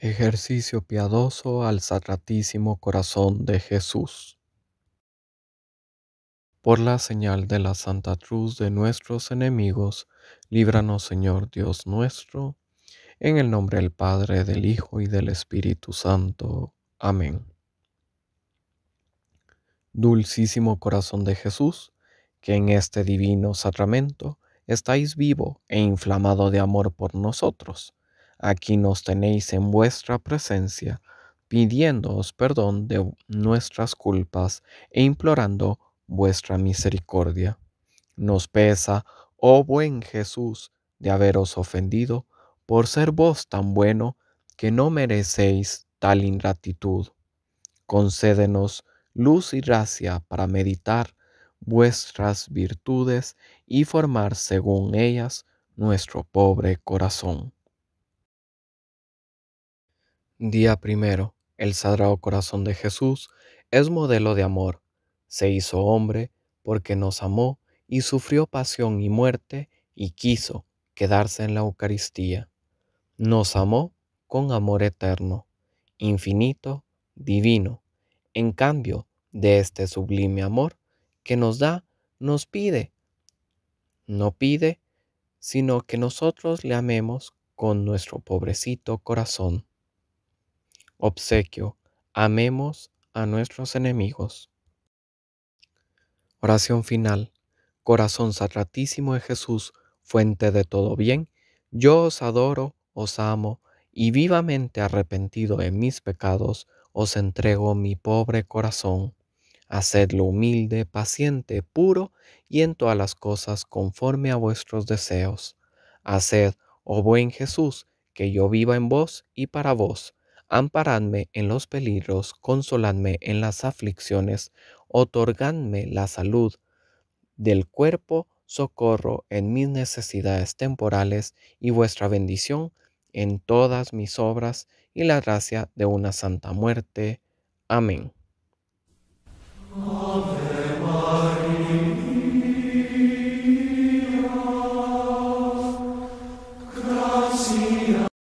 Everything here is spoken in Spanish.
Ejercicio piadoso al Sacratísimo Corazón de Jesús. Por la señal de la Santa Cruz de nuestros enemigos, líbranos Señor Dios nuestro, en el nombre del Padre, del Hijo y del Espíritu Santo. Amén. Dulcísimo Corazón de Jesús, que en este divino sacramento estáis vivo e inflamado de amor por nosotros Aquí nos tenéis en vuestra presencia, pidiéndoos perdón de nuestras culpas e implorando vuestra misericordia. Nos pesa, oh buen Jesús, de haberos ofendido, por ser vos tan bueno que no merecéis tal ingratitud. Concédenos luz y gracia para meditar vuestras virtudes y formar según ellas nuestro pobre corazón Día primero, el Sagrado Corazón de Jesús es modelo de amor. Se hizo hombre porque nos amó y sufrió pasión y muerte y quiso quedarse en la Eucaristía. Nos amó con amor eterno, infinito, divino. En cambio de este sublime amor que nos da, nos pide. No pide, sino que nosotros le amemos con nuestro pobrecito corazón. Obsequio. Amemos a nuestros enemigos. Oración final. Corazón sacratísimo de Jesús, fuente de todo bien, yo os adoro, os amo, y vivamente arrepentido de mis pecados, os entrego mi pobre corazón. Hacedlo humilde, paciente, puro, y en todas las cosas conforme a vuestros deseos. Haced, oh buen Jesús, que yo viva en vos y para vos amparadme en los peligros, consoladme en las aflicciones, otorgadme la salud del cuerpo, socorro en mis necesidades temporales y vuestra bendición en todas mis obras y la gracia de una santa muerte. Amén.